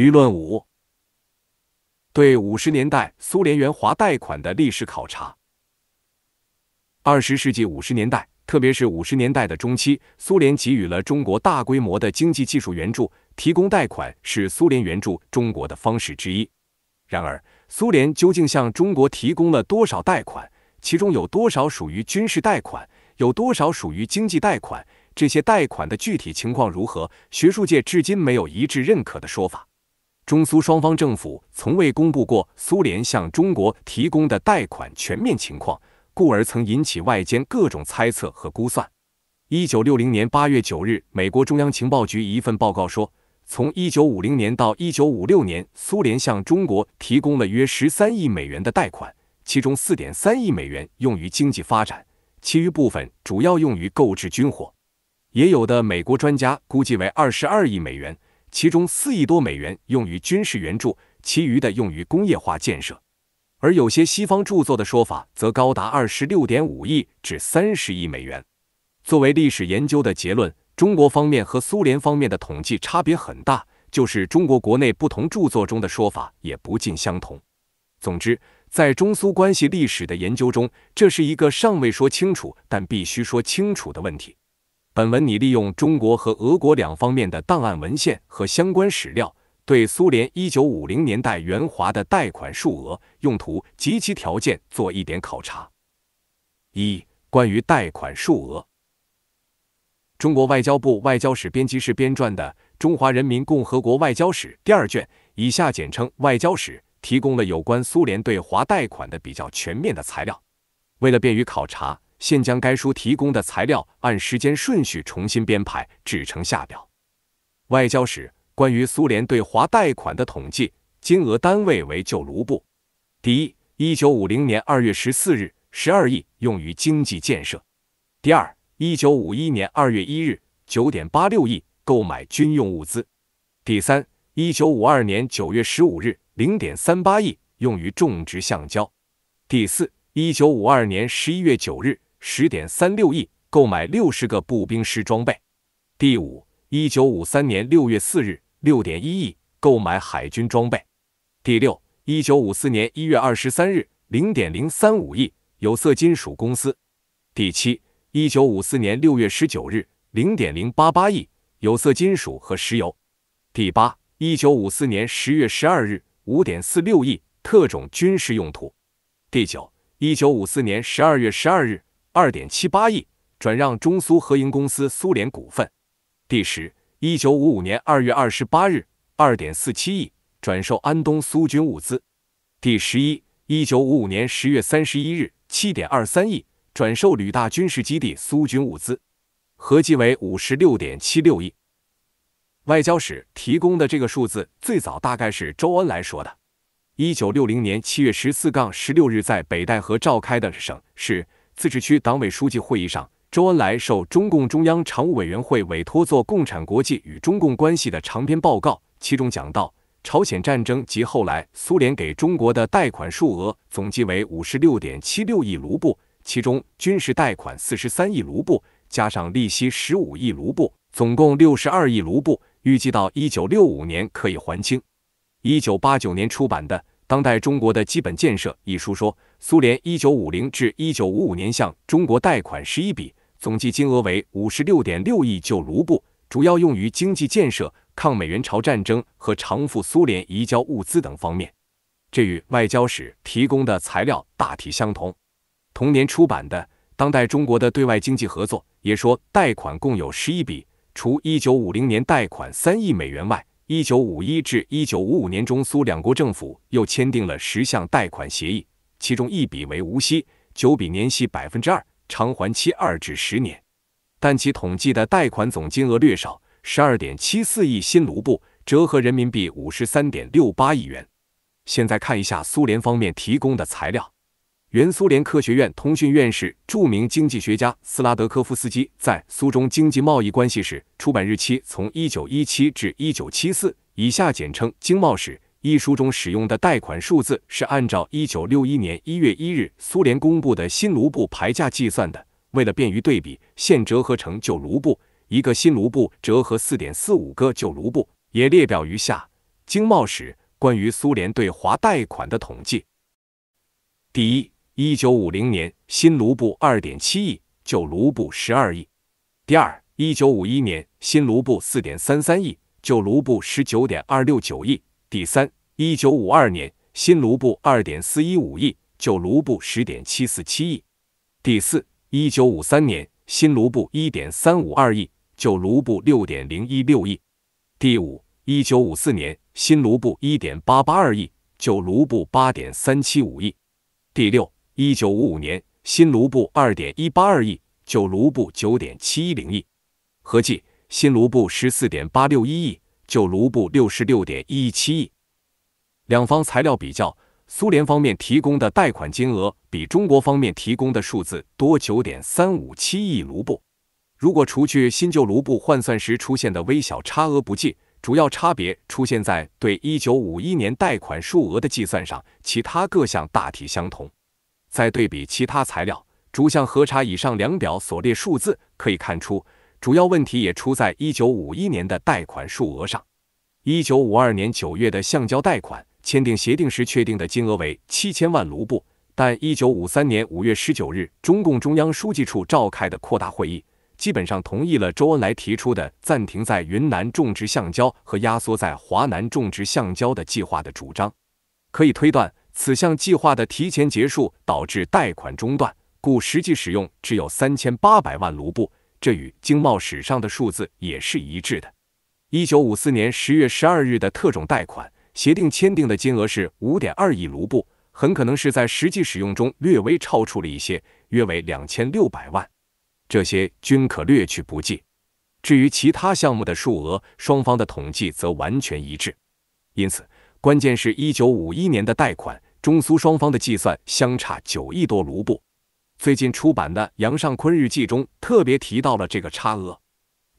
舆论五对五十年代苏联援华贷款的历史考察。二十世纪五十年代，特别是五十年代的中期，苏联给予了中国大规模的经济技术援助，提供贷款是苏联援助中国的方式之一。然而，苏联究竟向中国提供了多少贷款？其中有多少属于军事贷款？有多少属于经济贷款？这些贷款的具体情况如何？学术界至今没有一致认可的说法。中苏双方政府从未公布过苏联向中国提供的贷款全面情况，故而曾引起外间各种猜测和估算。一九六零年八月九日，美国中央情报局一份报告说，从一九五零年到一九五六年，苏联向中国提供了约十三亿美元的贷款，其中四点三亿美元用于经济发展，其余部分主要用于购置军火。也有的美国专家估计为二十二亿美元。其中四亿多美元用于军事援助，其余的用于工业化建设。而有些西方著作的说法则高达二十六点五亿至三十亿美元。作为历史研究的结论，中国方面和苏联方面的统计差别很大，就是中国国内不同著作中的说法也不尽相同。总之，在中苏关系历史的研究中，这是一个尚未说清楚但必须说清楚的问题。本文拟利用中国和俄国两方面的档案文献和相关史料，对苏联一九五零年代援华的贷款数额、用途及其条件做一点考察。一、关于贷款数额，中国外交部外交史编辑室编撰的《中华人民共和国外交史》第二卷（以下简称《外交史》）提供了有关苏联对华贷款的比较全面的材料。为了便于考察，现将该书提供的材料按时间顺序重新编排，制成下表：外交史关于苏联对华贷款的统计，金额单位为旧卢布。第一，一九五零年二月十四日，十二亿，用于经济建设。第二，一九五一年二月一日，九点八六亿，购买军用物资。第三，一九五二年九月十五日，零点三八亿，用于种植橡胶。第四，一九五二年十一月九日。十点三六亿购买六十个步兵师装备。第五，一九五三年六月四日六点一亿购买海军装备。第六，一九五四年一月二十三日零点零三五亿有色金属公司。第七，一九五四年六月十九日零点零八八亿有色金属和石油。第八，一九五四年十月十二日五点四六亿特种军事用途。第九，一九五四年十二月十二日。二点七八亿转让中苏合营公司苏联股份，第十，一九五五年二月二十八日，二点四七亿转售安东苏军物资，第十一，一九五五年十月三十一日，七点二三亿转售旅大军事基地苏军物资，合计为五十六点七六亿。外交史提供的这个数字最早大概是周恩来说的，一九六零年七月十四杠十六日在北戴河召开的省市。自治区党委书记会议上，周恩来受中共中央常务委员会委托做共产国际与中共关系的长篇报告，其中讲到，朝鲜战争及后来苏联给中国的贷款数额总计为五十六点七六亿卢布，其中军事贷款四十三亿卢布，加上利息十五亿卢布，总共六十二亿卢布，预计到一九六五年可以还清。一九八九年出版的《当代中国的基本建设》一书说。苏联1950至1955年向中国贷款十一笔，总计金额为56.6亿旧卢布，主要用于经济建设、抗美援朝战争和偿付苏联移交物资等方面。这与外交史提供的材料大体相同。同年出版的《当代中国的对外经济合作》也说，贷款共有十一笔，除1950年贷款3亿美元外，1951至1955年中苏两国政府又签订了十项贷款协议。其中一笔为无息，九笔年息百分之二，偿还期二至十年，但其统计的贷款总金额略少，十二点七四亿新卢布，折合人民币五十三点六八亿元。现在看一下苏联方面提供的材料，原苏联科学院通讯院士、著名经济学家斯拉德科夫斯基在《苏中经济贸易关系史》出版日期从一九一七至一九七四，以下简称《经贸史》。一书中使用的贷款数字是按照一九六一年一月一日苏联公布的新卢布牌价计算的。为了便于对比，现折合成旧卢布，一个新卢布折合四点四五个旧卢布，也列表于下。经贸史关于苏联对华贷款的统计：第一，一九五零年新卢布二点七亿，旧卢布十二亿；第二，一九五一年新卢布四点三三亿，旧卢布十九点二六九亿。第三，一九五二年新卢布二点四一五亿，旧卢布十点七四七亿。第四，一九五三年新卢布一点三五二亿，旧卢布六点零一六亿。第五，一九五四年新卢布一点八八二亿，旧卢布八点三七五亿。第六，一九五五年新卢布二点一八二亿，旧卢布九点七一零亿。合计新卢布十四点八六一亿。旧卢布六十六点一七亿，两方材料比较，苏联方面提供的贷款金额比中国方面提供的数字多九点三五七亿卢布。如果除去新旧卢布换算时出现的微小差额不计，主要差别出现在对一九五一年贷款数额的计算上，其他各项大体相同。再对比其他材料，逐项核查以上两表所列数字，可以看出。主要问题也出在1951年的贷款数额上。1952年9月的橡胶贷款签订协定时确定的金额为7000万卢布，但1953年5月19日中共中央书记处召开的扩大会议基本上同意了周恩来提出的暂停在云南种植橡胶和压缩在华南种植橡胶的计划的主张。可以推断，此项计划的提前结束导致贷款中断，故实际使用只有3800万卢布。这与经贸史上的数字也是一致的。一九五四年十月十二日的特种贷款协定签订的金额是五点二亿卢布，很可能是在实际使用中略微超出了一些，约为两千六百万。这些均可略去不计。至于其他项目的数额，双方的统计则完全一致。因此，关键是1951年的贷款，中苏双方的计算相差九亿多卢布。最近出版的杨尚昆日记中特别提到了这个差额。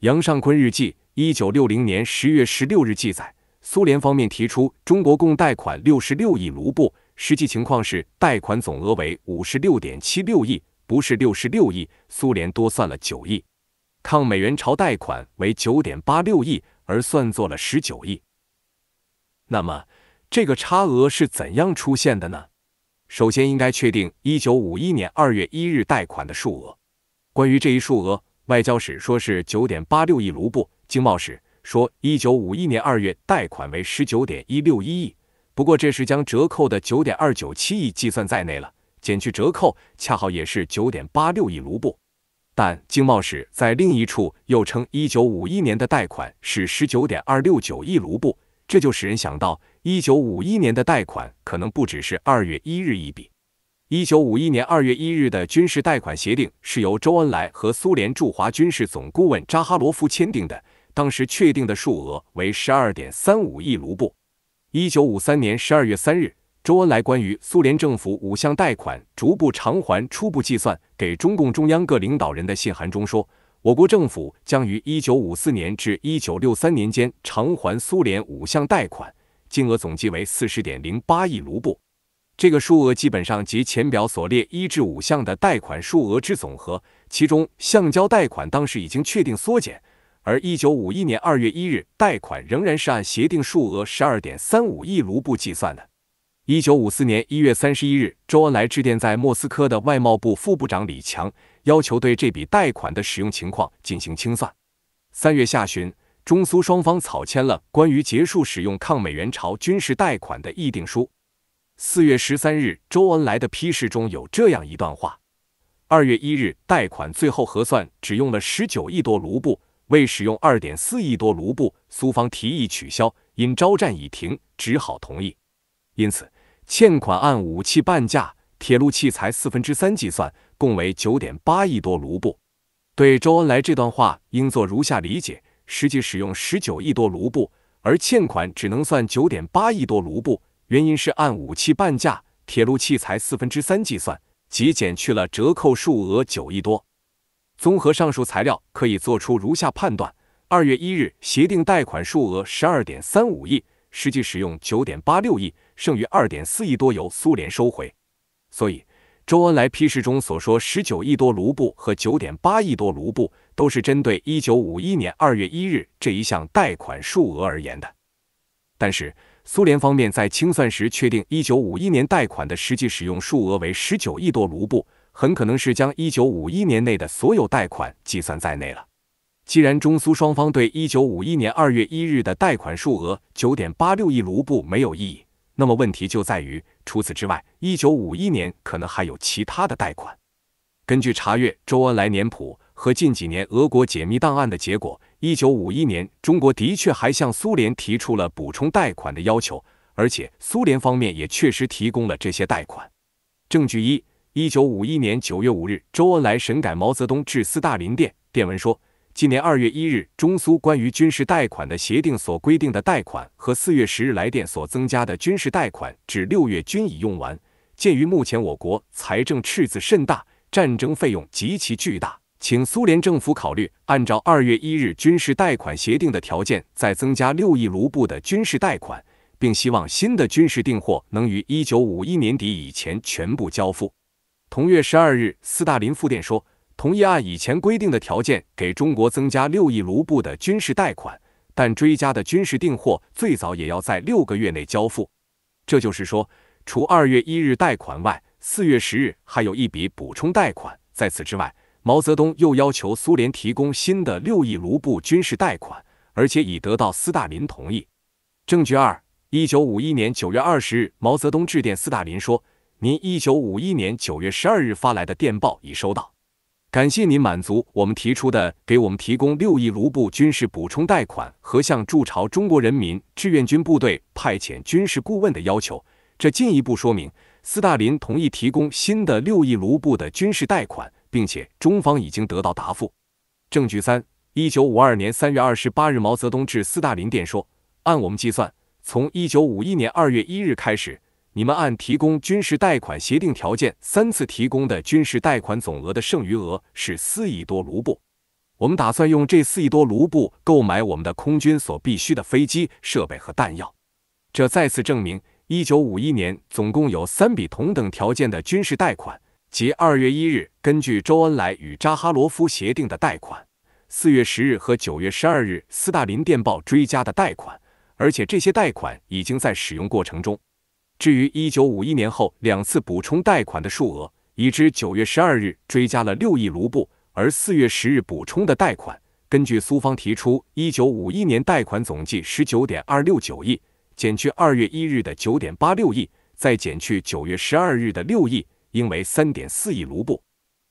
杨尚昆日记，一九六零年十月十六日记载，苏联方面提出中国共贷款六十六亿卢布，实际情况是贷款总额为五十六点七六亿，不是六十六亿，苏联多算了九亿。抗美援朝贷款为九点八六亿，而算作了十九亿。那么，这个差额是怎样出现的呢？首先应该确定1951年2月1日贷款的数额。关于这一数额，外交史说是9.86亿卢布，经贸史说1951年2月贷款为19.161亿，不过这是将折扣的9.297亿计算在内了，减去折扣恰好也是9.86亿卢布。但经贸史在另一处又称1951年的贷款是19.269亿卢布，这就使人想到。一九五一年的贷款可能不只是二月一日一笔。一九五一年二月一日的军事贷款协定是由周恩来和苏联驻华军事总顾问扎哈罗夫签订的，当时确定的数额为十二点三五亿卢布。一九五三年十二月三日，周恩来关于苏联政府五项贷款逐步偿还初步计算给中共中央各领导人的信函中说，我国政府将于一九五四年至一九六三年间偿还苏联五项贷款。金额总计为四十点零八亿卢布，这个数额基本上及前表所列一至五项的贷款数额之总和，其中橡胶贷款当时已经确定缩减，而一九五一年二月一日贷款仍然是按协定数额十二点三五亿卢布计算的。一九五四年一月三十一日，周恩来致电在莫斯科的外贸部副部长李强，要求对这笔贷款的使用情况进行清算。三月下旬。中苏双方草签了关于结束使用抗美援朝军事贷款的议定书。四月十三日，周恩来的批示中有这样一段话：二月一日贷款最后核算只用了十九亿多卢布，未使用二点四亿多卢布，苏方提议取消，因招战已停，只好同意。因此，欠款按武器半价、铁路器材四分之三计算，共为九点八亿多卢布。对周恩来这段话，应作如下理解。实际使用十九亿多卢布，而欠款只能算九点八亿多卢布，原因是按武器半价、铁路器材四分之三计算，即减去了折扣数额九亿多。综合上述材料，可以做出如下判断：二月一日协定贷款数额十二点三五亿，实际使用九点八六亿，剩余二点四亿多由苏联收回。所以。周恩来批示中所说“十九亿多卢布”和“九点八亿多卢布”都是针对一九五一年二月一日这一项贷款数额而言的。但是苏联方面在清算时确定一九五一年贷款的实际使用数额为十九亿多卢布，很可能是将一九五一年内的所有贷款计算在内了。既然中苏双方对一九五一年二月一日的贷款数额九点八六亿卢布没有异议，那么问题就在于，除此之外，一九五一年可能还有其他的贷款。根据查阅周恩来年谱和近几年俄国解密档案的结果，一九五一年中国的确还向苏联提出了补充贷款的要求，而且苏联方面也确实提供了这些贷款。证据一：一九五一年九月五日，周恩来审改毛泽东致斯大林电电文说。今年二月一日，中苏关于军事贷款的协定所规定的贷款和四月十日来电所增加的军事贷款，至六月均已用完。鉴于目前我国财政赤字甚大，战争费用极其巨大，请苏联政府考虑按照二月一日军事贷款协定的条件，再增加六亿卢布的军事贷款，并希望新的军事订货能于一九五一年底以前全部交付。同月十二日，斯大林复电说。同意按以前规定的条件给中国增加六亿卢布的军事贷款，但追加的军事订货最早也要在六个月内交付。这就是说，除二月一日贷款外，四月十日还有一笔补充贷款。在此之外，毛泽东又要求苏联提供新的六亿卢布军事贷款，而且已得到斯大林同意。证据二：一九五一年九月二十日，毛泽东致电斯大林说：“您一九五一年九月十二日发来的电报已收到。”感谢您满足我们提出的给我们提供六亿卢布军事补充贷款和向驻朝中国人民志愿军部队派遣军事顾问的要求。这进一步说明斯大林同意提供新的六亿卢布的军事贷款，并且中方已经得到答复。证据三：一九五二年三月二十八日，毛泽东致斯大林电说：“按我们计算，从一九五一年二月一日开始。”你们按提供军事贷款协定条件三次提供的军事贷款总额的剩余额是四亿多卢布，我们打算用这四亿多卢布购买我们的空军所必需的飞机、设备和弹药。这再次证明，一九五一年总共有三笔同等条件的军事贷款，即二月一日根据周恩来与扎哈罗夫协定的贷款，四月十日和九月十二日斯大林电报追加的贷款，而且这些贷款已经在使用过程中。至于一九五一年后两次补充贷款的数额，已知九月十二日追加了六亿卢布，而四月十日补充的贷款，根据苏方提出，一九五一年贷款总计十九点二六九亿，减去二月一日的九点八六亿，再减去九月十二日的六亿，应为三点四亿卢布。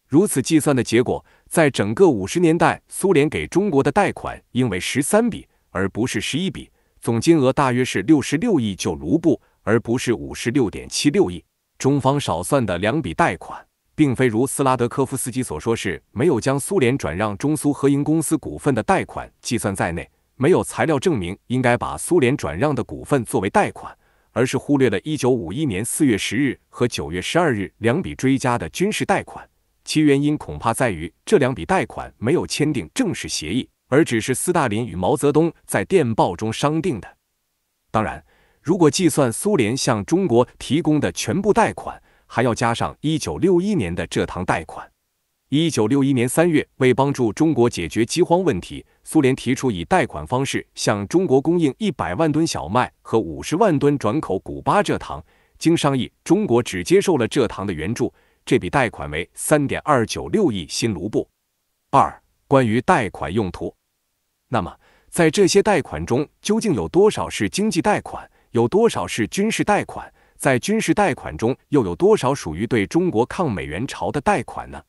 如此计算的结果，在整个五十年代，苏联给中国的贷款应为十三笔，而不是十一笔，总金额大约是六十六亿就卢布。而不是五十六点七六亿，中方少算的两笔贷款，并非如斯拉德科夫斯基所说是没有将苏联转让中苏合营公司股份的贷款计算在内，没有材料证明应该把苏联转让的股份作为贷款，而是忽略了一九五一年四月十日和九月十二日两笔追加的军事贷款。其原因恐怕在于这两笔贷款没有签订正式协议，而只是斯大林与毛泽东在电报中商定的。当然。如果计算苏联向中国提供的全部贷款，还要加上一九六一年的蔗糖贷款。一九六一年三月，为帮助中国解决饥荒问题，苏联提出以贷款方式向中国供应一百万吨小麦和五十万吨转口古巴蔗糖。经商议，中国只接受了蔗糖的援助，这笔贷款为三点二九六亿新卢布。二、关于贷款用途，那么在这些贷款中，究竟有多少是经济贷款？有多少是军事贷款？在军事贷款中，又有多少属于对中国抗美援朝的贷款呢？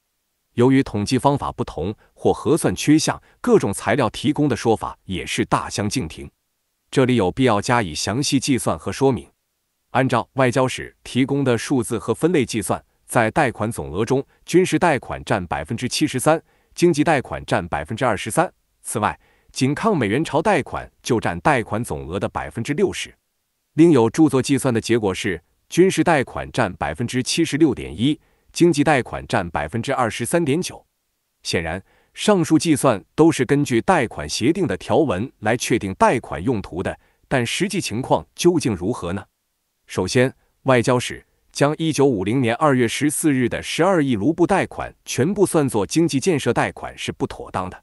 由于统计方法不同或核算缺项，各种材料提供的说法也是大相径庭。这里有必要加以详细计算和说明。按照外交史提供的数字和分类计算，在贷款总额中，军事贷款占百分之七十三，经济贷款占百分之二十三。此外，仅抗美援朝贷款就占贷款总额的百分之六十。另有著作计算的结果是，军事贷款占百分之七十六点一，经济贷款占百分之二十三点九。显然，上述计算都是根据贷款协定的条文来确定贷款用途的，但实际情况究竟如何呢？首先，外交史将一九五零年二月十四日的十二亿卢布贷款全部算作经济建设贷款是不妥当的。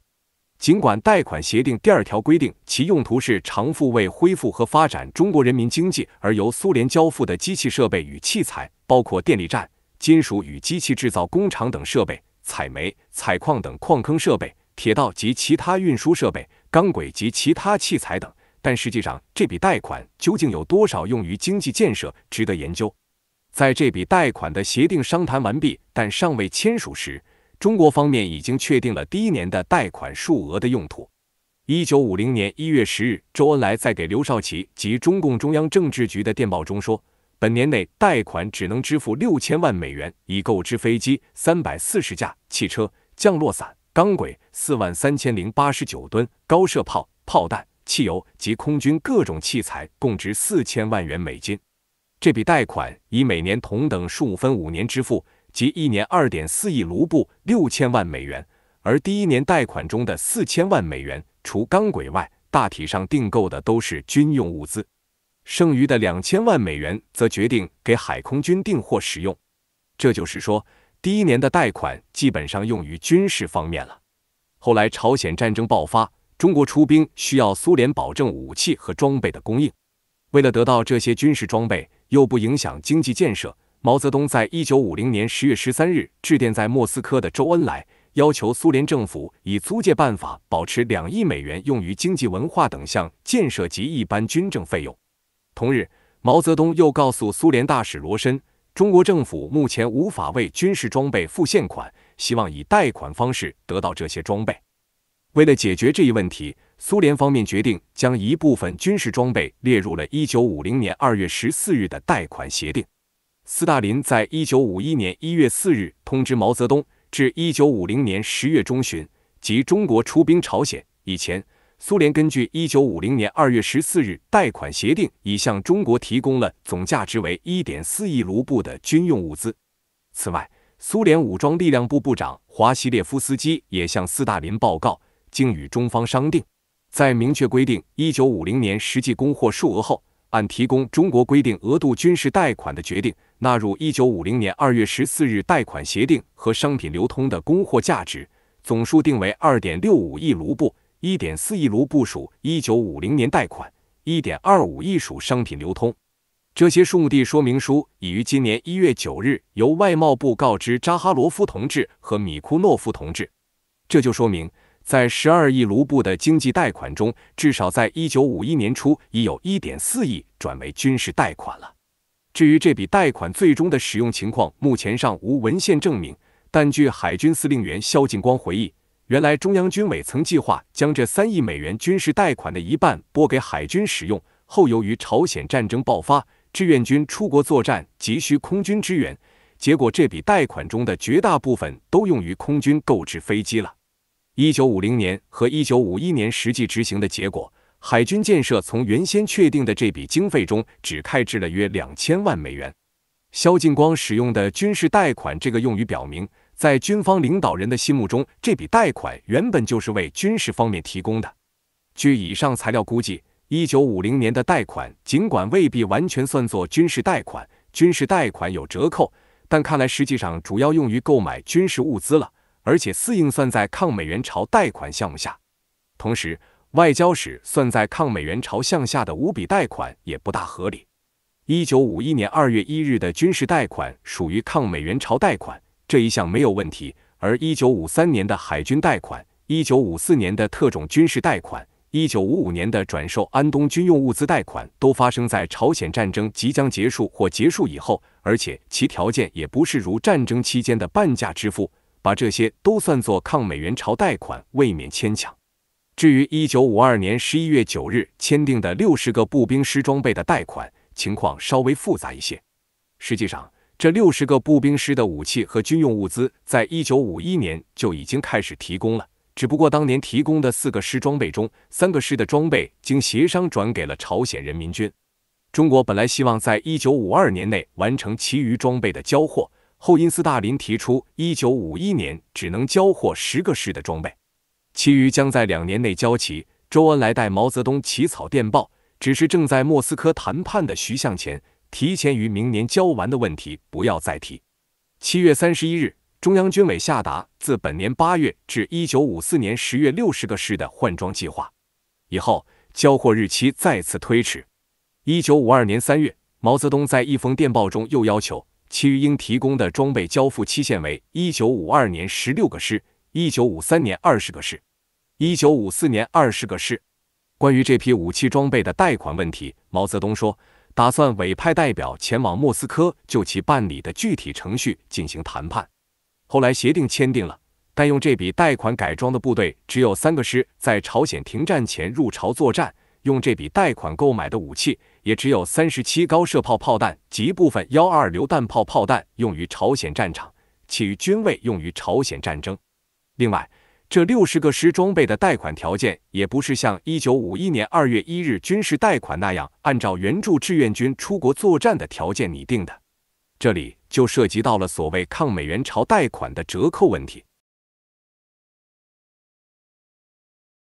尽管贷款协定第二条规定其用途是偿付为恢复和发展中国人民经济而由苏联交付的机器设备与器材，包括电力站、金属与机器制造工厂等设备、采煤、采矿等矿坑设备、铁道及其他运输设备、钢轨及其他器材等，但实际上这笔贷款究竟有多少用于经济建设，值得研究。在这笔贷款的协定商谈完毕但尚未签署时。中国方面已经确定了第一年的贷款数额的用途。一九五零年一月十日，周恩来在给刘少奇及中共中央政治局的电报中说：“本年内贷款只能支付六千万美元，以购置飞机三百四十架、汽车、降落伞、钢轨四万三千零八十九吨、高射炮、炮弹、汽油及空军各种器材，共值四千万元美金。这笔贷款以每年同等数分五年支付。”即一年二点四亿卢布，六千万美元。而第一年贷款中的四千万美元，除钢轨外，大体上订购的都是军用物资。剩余的两千万美元，则决定给海空军订货使用。这就是说，第一年的贷款基本上用于军事方面了。后来朝鲜战争爆发，中国出兵需要苏联保证武器和装备的供应。为了得到这些军事装备，又不影响经济建设。毛泽东在一九五零年十月十三日致电在莫斯科的周恩来，要求苏联政府以租借办法保持两亿美元用于经济、文化等项建设及一般军政费用。同日，毛泽东又告诉苏联大使罗申，中国政府目前无法为军事装备付现款，希望以贷款方式得到这些装备。为了解决这一问题，苏联方面决定将一部分军事装备列入了1950年2月14日的贷款协定。斯大林在一九五一年一月四日通知毛泽东，至一九五零年十月中旬即中国出兵朝鲜以前，苏联根据一九五零年二月十四日贷款协定，已向中国提供了总价值为一点四亿卢布的军用物资。此外，苏联武装力量部部长华西列夫斯基也向斯大林报告，经与中方商定，在明确规定一九五零年实际供货数额后。按提供中国规定额度军事贷款的决定，纳入一九五零年二月十四日贷款协定和商品流通的供货价值总数定为二点六五亿卢布，一点四亿卢布属一九五零年贷款，一点二五亿属商品流通。这些数目的说明书已于今年一月九日由外贸部告知扎哈罗夫同志和米库诺夫同志。这就说明。在十二亿卢布的经济贷款中，至少在一九五一年初已有一点四亿转为军事贷款了。至于这笔贷款最终的使用情况，目前尚无文献证明。但据海军司令员肖劲光回忆，原来中央军委曾计划将这三亿美元军事贷款的一半拨给海军使用，后由于朝鲜战争爆发，志愿军出国作战急需空军支援，结果这笔贷款中的绝大部分都用于空军购置飞机了。一九五零年和一九五一年实际执行的结果，海军建设从原先确定的这笔经费中只开支了约两千万美元。肖劲光使用的“军事贷款”这个用语表明，在军方领导人的心目中，这笔贷款原本就是为军事方面提供的。据以上材料估计，一九五零年的贷款尽管未必完全算作军事贷款，军事贷款有折扣，但看来实际上主要用于购买军事物资了。而且四应算在抗美援朝贷款项目下，同时外交史算在抗美援朝项下的五笔贷款也不大合理。一九五一年二月一日的军事贷款属于抗美援朝贷款这一项没有问题，而一九五三年的海军贷款、一九五四年的特种军事贷款、一九五五年的转售安东军用物资贷款都发生在朝鲜战争即将结束或结束以后，而且其条件也不是如战争期间的半价支付。把这些都算作抗美援朝贷款，未免牵强。至于1952年11月9日签订的60个步兵师装备的贷款，情况稍微复杂一些。实际上，这60个步兵师的武器和军用物资，在1951年就已经开始提供了，只不过当年提供的四个师装备中，三个师的装备经协商转给了朝鲜人民军。中国本来希望在1952年内完成其余装备的交货。后因斯大林提出，一九五一年只能交货十个师的装备，其余将在两年内交齐。周恩来带毛泽东起草电报，只是正在莫斯科谈判的徐向前提前于明年交完的问题不要再提。七月三十一日，中央军委下达自本年八月至一九五四年十月六十个师的换装计划，以后交货日期再次推迟。一九五二年三月，毛泽东在一封电报中又要求。其余应提供的装备交付期限为：一九五二年十六个师，一九五三年二十个师，一九五四年二十个师。关于这批武器装备的贷款问题，毛泽东说，打算委派代表前往莫斯科就其办理的具体程序进行谈判。后来协定签订了，但用这笔贷款改装的部队只有三个师在朝鲜停战前入朝作战。用这笔贷款购买的武器，也只有三十七高射炮炮弹及部分幺二榴弹炮炮弹用于朝鲜战场，其余均未用于朝鲜战争。另外，这六十个师装备的贷款条件，也不是像一九五一年二月一日军事贷款那样，按照援助志愿军出国作战的条件拟定的。这里就涉及到了所谓抗美援朝贷款的折扣问题。